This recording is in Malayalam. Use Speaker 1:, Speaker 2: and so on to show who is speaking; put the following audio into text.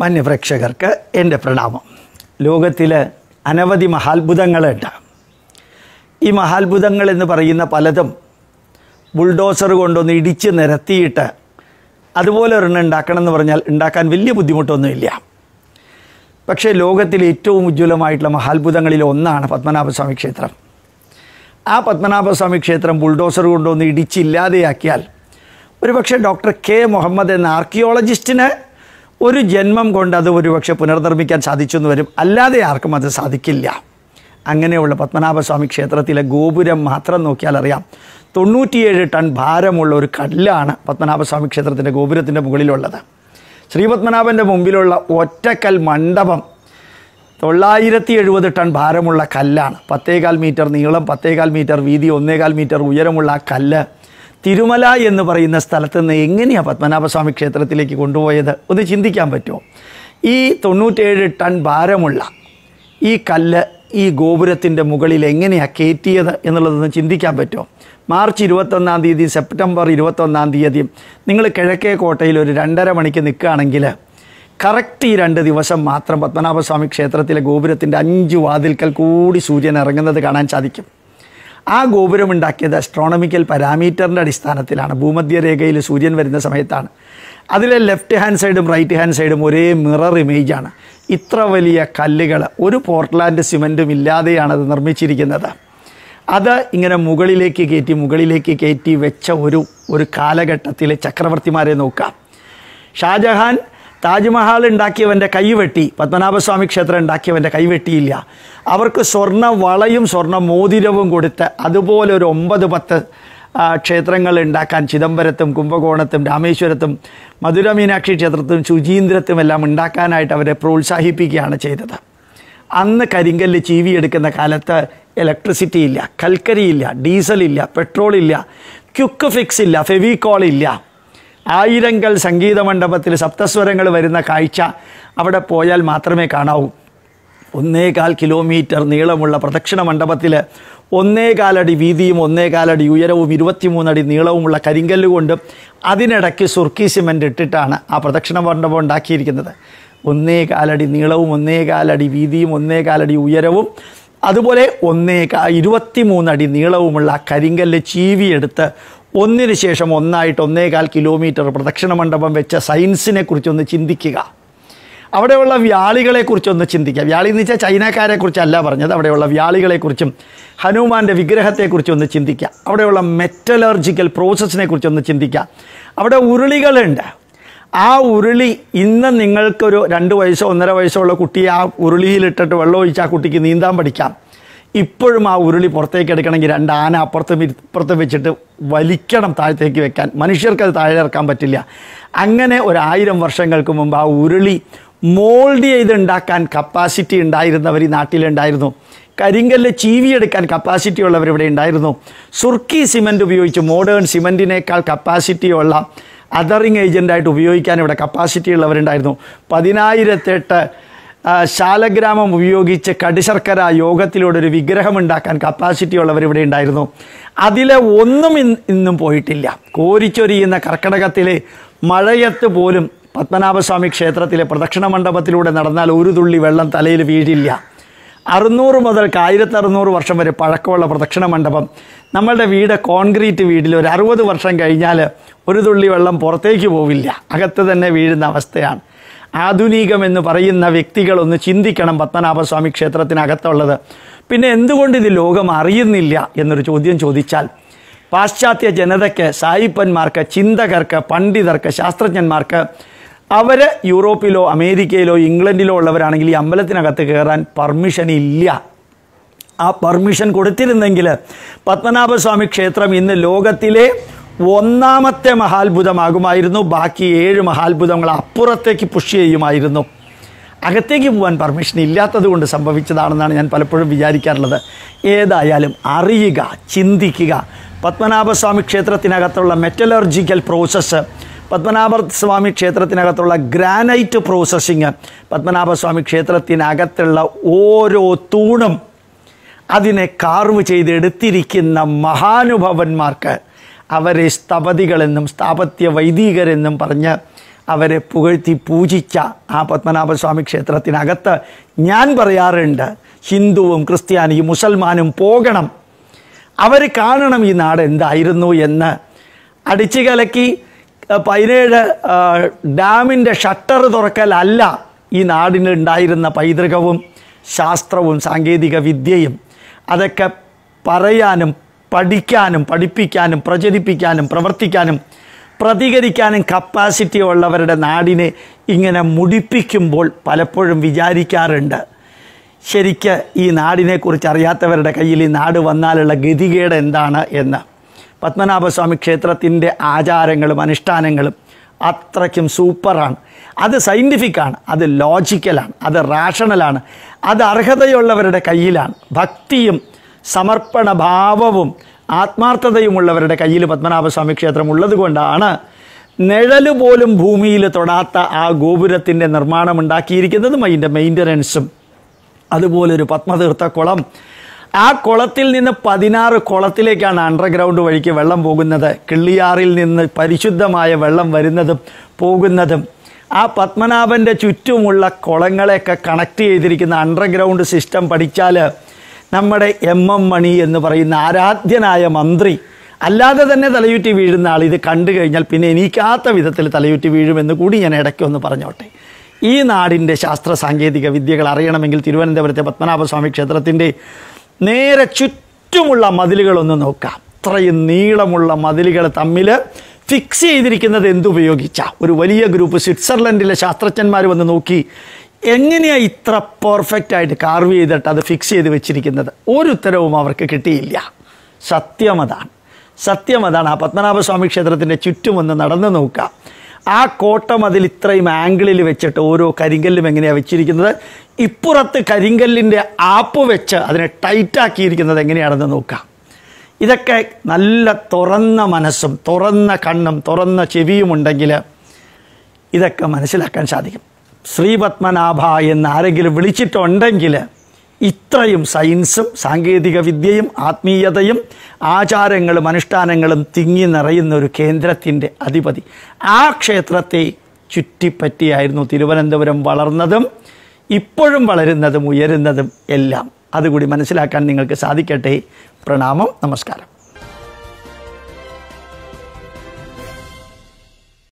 Speaker 1: മാന്യപ്രേക്ഷകർക്ക് എൻ്റെ പ്രണാമം ലോകത്തിൽ അനവധി മഹാത്ഭുതങ്ങളുണ്ട് ഈ മഹാത്ഭുതങ്ങൾ എന്ന് പറയുന്ന പലതും ബുൾഡോസർ കൊണ്ടൊന്ന് ഇടിച്ച് നിരത്തിയിട്ട് അതുപോലെ ഒരെണ്ണം ഉണ്ടാക്കണം എന്ന് പറഞ്ഞാൽ ഉണ്ടാക്കാൻ വലിയ ബുദ്ധിമുട്ടൊന്നുമില്ല പക്ഷേ ലോകത്തിലെ ഏറ്റവും ഉജ്ജ്വലമായിട്ടുള്ള മഹാത്ഭുതങ്ങളിൽ ഒന്നാണ് പത്മനാഭസ്വാമി ക്ഷേത്രം ആ പത്മനാഭസ്വാമി ക്ഷേത്രം ബുൾഡോസർ കൊണ്ടൊന്ന് ഇടിച്ചില്ലാതെയാക്കിയാൽ ഒരുപക്ഷെ ഡോക്ടർ കെ മുഹമ്മദ് എന്ന ആർക്കിയോളജിസ്റ്റിന് ഒരു ജന്മം കൊണ്ട് അത് ഒരുപക്ഷെ പുനർനിർമ്മിക്കാൻ സാധിച്ചു എന്ന് വരും അല്ലാതെ ആർക്കും അത് സാധിക്കില്ല അങ്ങനെയുള്ള പത്മനാഭസ്വാമി ക്ഷേത്രത്തിലെ ഗോപുരം മാത്രം നോക്കിയാൽ അറിയാം തൊണ്ണൂറ്റിയേഴ് ടൺ ഭാരമുള്ള ഒരു കല്ലാണ് പത്മനാഭസ്വാമി ക്ഷേത്രത്തിൻ്റെ ഗോപുരത്തിൻ്റെ മുകളിലുള്ളത് ശ്രീപത്മനാഭൻ്റെ മുമ്പിലുള്ള ഒറ്റക്കൽ മണ്ഡപം തൊള്ളായിരത്തി എഴുപത് ടൺ ഭാരമുള്ള കല്ലാണ് പത്തേകാൽ മീറ്റർ നീളം പത്തേകാൽ മീറ്റർ വീതി ഒന്നേകാൽ മീറ്റർ ഉയരമുള്ള ആ കല്ല് തിരുമല എന്ന് പറയുന്ന സ്ഥലത്ത് നിന്ന് എങ്ങനെയാണ് പത്മനാഭസ്വാമി ക്ഷേത്രത്തിലേക്ക് കൊണ്ടുപോയത് ഒന്ന് ചിന്തിക്കാൻ പറ്റുമോ ഈ തൊണ്ണൂറ്റേഴ് ടൺ ഭാരമുള്ള ഈ കല്ല് ഈ ഗോപുരത്തിൻ്റെ മുകളിൽ എങ്ങനെയാണ് കയറ്റിയത് എന്നുള്ളതൊന്ന് ചിന്തിക്കാൻ പറ്റുമോ മാർച്ച് ഇരുപത്തൊന്നാം തീയതി സെപ്റ്റംബർ ഇരുപത്തൊന്നാം തീയതി നിങ്ങൾ കിഴക്കേ കോട്ടയിൽ ഒരു രണ്ടര മണിക്ക് നിൽക്കുകയാണെങ്കിൽ കറക്റ്റ് ഈ രണ്ട് ദിവസം മാത്രം പത്മനാഭസ്വാമി ക്ഷേത്രത്തിലെ ഗോപുരത്തിൻ്റെ അഞ്ച് വാതിൽക്കൽ കൂടി സൂര്യൻ ഇറങ്ങുന്നത് കാണാൻ സാധിക്കും ആ ഗോപുരം ഉണ്ടാക്കിയത് അസ്ട്രോണമിക്കൽ പാരാമീറ്ററിൻ്റെ അടിസ്ഥാനത്തിലാണ് ഭൂമധ്യരേഖയിൽ സൂര്യൻ വരുന്ന സമയത്താണ് അതിലെ ലെഫ്റ്റ് ഹാൻഡ് സൈഡും റൈറ്റ് ഹാൻഡ് സൈഡും ഒരേ മിറർ ഇമേജാണ് ഇത്ര വലിയ കല്ലുകൾ ഒരു പോർട്ട്ലാൻഡ് സിമെൻറ്റും ഇല്ലാതെയാണ് അത് നിർമ്മിച്ചിരിക്കുന്നത് അത് ഇങ്ങനെ മുകളിലേക്ക് കയറ്റി മുകളിലേക്ക് കയറ്റി വെച്ച ഒരു ഒരു കാലഘട്ടത്തിലെ ചക്രവർത്തിമാരെ നോക്കാം ഷാജഹാൻ താജ്മഹൽ ഉണ്ടാക്കിയവൻ്റെ കൈവെട്ടി പത്മനാഭസ്വാമി ക്ഷേത്രം ഉണ്ടാക്കിയവൻ്റെ കൈവെട്ടിയില്ല അവർക്ക് സ്വർണ്ണ വളയും സ്വർണ്ണ മോതിരവും കൊടുത്ത് അതുപോലെ ഒരു ഒമ്പത് പത്ത് ക്ഷേത്രങ്ങൾ ഉണ്ടാക്കാൻ ചിദംബരത്തും കുംഭകോണത്തും രാമേശ്വരത്തും മധുര മീനാക്ഷി ക്ഷേത്രത്തും ശുചീന്ദ്രത്തും എല്ലാം ഉണ്ടാക്കാനായിട്ട് അവരെ പ്രോത്സാഹിപ്പിക്കുകയാണ് ചെയ്തത് അന്ന് കരിങ്കല്ല് എടുക്കുന്ന കാലത്ത് ഇലക്ട്രിസിറ്റി ഇല്ല കൽക്കരിയില്ല പെട്രോൾ പെട്രോളില്ല ക്യുക്ക് ഫിക്സ് ഇല്ല ഫെവിക്കോൾ ഇല്ല ആയിരങ്കൽ സംഗീത മണ്ഡപത്തിൽ സപ്തസ്വരങ്ങൾ വരുന്ന കാഴ്ച അവിടെ പോയാൽ മാത്രമേ കാണാവൂ ഒന്നേകാൽ കിലോമീറ്റർ നീളമുള്ള പ്രദക്ഷിണ മണ്ഡപത്തിൽ ഒന്നേകാലടി വീതിയും ഒന്നേകാലടി ഉയരവും ഇരുപത്തിമൂന്നടി നീളവുമുള്ള കരിങ്കല്ലുകൊണ്ട് അതിനിടയ്ക്ക് സുർക്കി സിമൻ്റ് ഇട്ടിട്ടാണ് ആ പ്രദക്ഷിണ മണ്ഡപം ഉണ്ടാക്കിയിരിക്കുന്നത് ഒന്നേകാലടി നീളവും ഒന്നേകാലടി വീതിയും ഒന്നേകാലടി ഉയരവും അതുപോലെ ഒന്നേ ഇരുപത്തിമൂന്നടി നീളവുമുള്ള കരിങ്കല്ല് ചീവിയെടുത്ത് ഒന്നിനു ശേഷം ഒന്നായിട്ട് ഒന്നേകാൽ കിലോമീറ്റർ പ്രദക്ഷിണ മണ്ഡപം വെച്ച കുറിച്ചൊന്ന് ചിന്തിക്കുക അവിടെയുള്ള വ്യാളികളെക്കുറിച്ചൊന്ന് ചിന്തിക്കുക വ്യാളി എന്ന് വെച്ചാൽ ചൈനക്കാരെക്കുറിച്ചല്ല പറഞ്ഞത് അവിടെയുള്ള വ്യാളികളെക്കുറിച്ചും ഹനുമാൻ്റെ വിഗ്രഹത്തെക്കുറിച്ചൊന്ന് ചിന്തിക്കുക അവിടെയുള്ള മെറ്റലർജിക്കൽ പ്രോസസ്സിനെ കുറിച്ചൊന്ന് ചിന്തിക്കുക അവിടെ ഉരുളികളുണ്ട് ആ ഉരുളി ഇന്ന് നിങ്ങൾക്കൊരു രണ്ട് വയസ്സോ ഒന്നര വയസ്സോ ഉള്ള കുട്ടിയെ ആ ഉരുളിയിലിട്ടിട്ട് വെള്ളം ഒഴിച്ച് ആ കുട്ടിക്ക് നീന്താൻ പഠിക്കാം ഇപ്പോഴും ആ ഉരുളി പുറത്തേക്ക് എടുക്കണമെങ്കിൽ രണ്ട് ആന അപ്പുറത്തും ഇപ്പുറത്തും വെച്ചിട്ട് വലിക്കണം താഴത്തേക്ക് വെക്കാൻ മനുഷ്യർക്ക് അത് താഴെ ഇറക്കാൻ പറ്റില്ല അങ്ങനെ ഒരു ആയിരം വർഷങ്ങൾക്ക് മുമ്പ് ആ ഉരുളി മോൾഡ് ചെയ്തുണ്ടാക്കാൻ കപ്പാസിറ്റി ഉണ്ടായിരുന്നവർ ഈ നാട്ടിലുണ്ടായിരുന്നു കരിങ്കല്ല് ചീവിയെടുക്കാൻ കപ്പാസിറ്റി ഉള്ളവർ ഇവിടെ ഉണ്ടായിരുന്നു സുർക്കി സിമൻറ്റ് ഉപയോഗിച്ച് മോഡേൺ സിമൻറ്റിനേക്കാൾ കപ്പാസിറ്റിയുള്ള അതറിങ് ഏജൻ്റായിട്ട് ഉപയോഗിക്കാൻ ഇവിടെ കപ്പാസിറ്റി ഉള്ളവരുണ്ടായിരുന്നു പതിനായിരത്തെട്ട് ശാലഗ്രാമം ഉപയോഗിച്ച് കടിശർക്കര യോഗത്തിലൂടെ ഒരു വിഗ്രഹം ഉണ്ടാക്കാൻ കപ്പാസിറ്റി ഉള്ളവർ ഇവിടെ ഉണ്ടായിരുന്നു അതിലെ ഒന്നും ഇന്നും പോയിട്ടില്ല കോരിച്ചൊരിയുന്ന കർക്കടകത്തിലെ മഴയത്ത് പോലും പത്മനാഭസ്വാമി ക്ഷേത്രത്തിലെ പ്രദക്ഷിണ മണ്ഡപത്തിലൂടെ നടന്നാൽ ഒരു തുള്ളി വെള്ളം തലയിൽ വീഴില്ല അറുന്നൂറ് മുതൽ ആയിരത്തി അറുന്നൂറ് വർഷം വരെ പഴക്കമുള്ള പ്രദക്ഷിണ മണ്ഡപം നമ്മളുടെ വീട് കോൺക്രീറ്റ് വീടിൽ ഒരു അറുപത് വർഷം കഴിഞ്ഞാൽ ഒരു തുള്ളി വെള്ളം പുറത്തേക്ക് പോവില്ല അകത്ത് തന്നെ വീഴുന്ന അവസ്ഥയാണ് ആധുനികമെന്ന് പറയുന്ന വ്യക്തികളൊന്ന് ചിന്തിക്കണം പത്മനാഭസ്വാമി ക്ഷേത്രത്തിനകത്തുള്ളത് പിന്നെ എന്തുകൊണ്ട് ഇത് ലോകം അറിയുന്നില്ല എന്നൊരു ചോദ്യം ചോദിച്ചാൽ പാശ്ചാത്യ ജനതയ്ക്ക് സായിപ്പന്മാർക്ക് ചിന്തകർക്ക് പണ്ഡിതർക്ക് ശാസ്ത്രജ്ഞന്മാർക്ക് അവർ യൂറോപ്പിലോ അമേരിക്കയിലോ ഇംഗ്ലണ്ടിലോ ഉള്ളവരാണെങ്കിൽ ഈ അമ്പലത്തിനകത്ത് കയറാൻ പെർമിഷൻ ഇല്ല ആ പെർമിഷൻ കൊടുത്തിരുന്നെങ്കിൽ പത്മനാഭസ്വാമി ക്ഷേത്രം ഇന്ന് ലോകത്തിലെ ഒന്നാമത്തെ മഹാത്ഭുതമാകുമായിരുന്നു ബാക്കി ഏഴ് മഹാത്ഭുതങ്ങൾ അപ്പുറത്തേക്ക് പുഷ് ചെയ്യുമായിരുന്നു അകത്തേക്ക് പോകാൻ പെർമിഷൻ ഇല്ലാത്തത് കൊണ്ട് സംഭവിച്ചതാണെന്നാണ് ഞാൻ പലപ്പോഴും വിചാരിക്കാറുള്ളത് ഏതായാലും അറിയുക ചിന്തിക്കുക പത്മനാഭസ്വാമി ക്ഷേത്രത്തിനകത്തുള്ള മെറ്റലർജിക്കൽ പ്രോസസ്സ് പത്മനാഭസ്വാമി ക്ഷേത്രത്തിനകത്തുള്ള ഗ്രാനൈറ്റ് പ്രോസസ്സിങ് പത്മനാഭസ്വാമി ക്ഷേത്രത്തിനകത്തുള്ള ഓരോ തൂണും അതിനെ കാർവ് ചെയ്തെടുത്തിരിക്കുന്ന മഹാനുഭവന്മാർക്ക് അവരെ സ്ഥപതികളെന്നും സ്ഥാപത്യ വൈദികരെന്നും പറഞ്ഞ് അവരെ പുകഴ്ത്തി പൂജിച്ച ആ പത്മനാഭസ്വാമി ക്ഷേത്രത്തിനകത്ത് ഞാൻ പറയാറുണ്ട് ഹിന്ദുവും ക്രിസ്ത്യാനിയും മുസൽമാനും പോകണം അവർ കാണണം ഈ നാട് എന്തായിരുന്നു എന്ന് അടിച്ചു കലക്കി പതിനേഴ് ഡാമിൻ്റെ ഷട്ടർ തുറക്കലല്ല ഈ നാടിന് ഉണ്ടായിരുന്ന പൈതൃകവും ശാസ്ത്രവും സാങ്കേതിക വിദ്യയും അതൊക്കെ പറയാനും പഠിക്കാനും പഠിപ്പിക്കാനും പ്രചരിപ്പിക്കാനും പ്രവർത്തിക്കാനും പ്രതികരിക്കാനും കപ്പാസിറ്റി ഉള്ളവരുടെ നാടിനെ ഇങ്ങനെ മുടിപ്പിക്കുമ്പോൾ പലപ്പോഴും വിചാരിക്കാറുണ്ട് ശരിക്ക് ഈ നാടിനെക്കുറിച്ച് അറിയാത്തവരുടെ കയ്യിൽ ഈ നാട് വന്നാലുള്ള ഗതികേട് എന്താണ് എന്ന് പത്മനാഭസ്വാമി ക്ഷേത്രത്തിൻ്റെ ആചാരങ്ങളും അനുഷ്ഠാനങ്ങളും അത്രയ്ക്കും സൂപ്പറാണ് അത് സയൻറ്റിഫിക്കാണ് അത് ലോജിക്കലാണ് അത് റാഷണലാണ് അത് അർഹതയുള്ളവരുടെ കയ്യിലാണ് ഭക്തിയും സമർപ്പണ ഭാവവും ആത്മാർത്ഥതയുമുള്ളവരുടെ കയ്യിൽ പത്മനാഭസ്വാമി ക്ഷേത്രം ഉള്ളതുകൊണ്ടാണ് നിഴല് പോലും ഭൂമിയിൽ തൊടാത്ത ആ ഗോപുരത്തിൻ്റെ നിർമ്മാണം ഉണ്ടാക്കിയിരിക്കുന്നതും അതിൻ്റെ മെയിൻ്റനൻസും അതുപോലൊരു കുളം ആ കുളത്തിൽ നിന്ന് പതിനാറ് കുളത്തിലേക്കാണ് അണ്ടർഗ്രൗണ്ട് വഴിക്ക് വെള്ളം പോകുന്നത് കിള്ളിയാറിൽ നിന്ന് പരിശുദ്ധമായ വെള്ളം വരുന്നതും പോകുന്നതും ആ പത്മനാഭൻ്റെ ചുറ്റുമുള്ള കുളങ്ങളെയൊക്കെ കണക്ട് ചെയ്തിരിക്കുന്ന അണ്ടർഗ്രൗണ്ട് സിസ്റ്റം പഠിച്ചാൽ നമ്മുടെ എം എം മണി എന്ന് പറയുന്ന ആരാധ്യനായ മന്ത്രി അല്ലാതെ തന്നെ തലയുറ്റി വീഴുന്ന ആൾ ഇത് കണ്ടു കഴിഞ്ഞാൽ പിന്നെ എനിക്കാത്ത വിധത്തിൽ തലയുറ്റി വീഴുമെന്ന് കൂടി ഞാൻ ഇടയ്ക്കൊന്ന് പറഞ്ഞോട്ടെ ഈ നാടിൻ്റെ ശാസ്ത്ര സാങ്കേതിക വിദ്യകൾ അറിയണമെങ്കിൽ തിരുവനന്തപുരത്തെ പത്മനാഭസ്വാമി ക്ഷേത്രത്തിൻ്റെ നേരെ ചുറ്റുമുള്ള മതിലുകളൊന്ന് നോക്കാം അത്രയും നീളമുള്ള മതിലുകൾ തമ്മിൽ ഫിക്സ് ചെയ്തിരിക്കുന്നത് എന്തുപയോഗിച്ചാൽ ഒരു വലിയ ഗ്രൂപ്പ് സ്വിറ്റ്സർലൻഡിലെ ശാസ്ത്രജ്ഞന്മാർ വന്ന് നോക്കി എങ്ങനെയാണ് ഇത്ര പെർഫെക്റ്റ് ആയിട്ട് കാർവ് ചെയ്തിട്ട് അത് ഫിക്സ് ചെയ്ത് വെച്ചിരിക്കുന്നത് ഒരു ഉത്തരവും അവർക്ക് കിട്ടിയില്ല സത്യമതാണ് സത്യമതാണ് ആ പത്മനാഭസ്വാമി ക്ഷേത്രത്തിൻ്റെ ചുറ്റുമൊന്ന് നടന്നു നോക്കുക ആ കോട്ടം അതിൽ ഇത്രയും ആംഗിളിൽ വെച്ചിട്ട് ഓരോ കരിങ്കല്ലും എങ്ങനെയാണ് വെച്ചിരിക്കുന്നത് ഇപ്പുറത്ത് കരിങ്കല്ലിൻ്റെ ആപ്പ് വെച്ച് അതിനെ ടൈറ്റാക്കിയിരിക്കുന്നത് എങ്ങനെയാണെന്ന് നോക്കാം ഇതൊക്കെ നല്ല തുറന്ന മനസ്സും തുറന്ന കണ്ണും തുറന്ന ചെവിയും ഇതൊക്കെ മനസ്സിലാക്കാൻ സാധിക്കും ശ്രീപത്മനാഭ എന്ന് ആരെങ്കിലും വിളിച്ചിട്ടുണ്ടെങ്കിൽ ഇത്രയും സയൻസും സാങ്കേതിക വിദ്യയും ആത്മീയതയും ആചാരങ്ങളും അനുഷ്ഠാനങ്ങളും തിങ്ങി നിറയുന്ന ഒരു കേന്ദ്രത്തിൻ്റെ അധിപതി ആ ക്ഷേത്രത്തെ ചുറ്റിപ്പറ്റിയായിരുന്നു തിരുവനന്തപുരം വളർന്നതും ഇപ്പോഴും വളരുന്നതും ഉയരുന്നതും എല്ലാം അതുകൂടി മനസ്സിലാക്കാൻ നിങ്ങൾക്ക് സാധിക്കട്ടെ പ്രണാമം നമസ്കാരം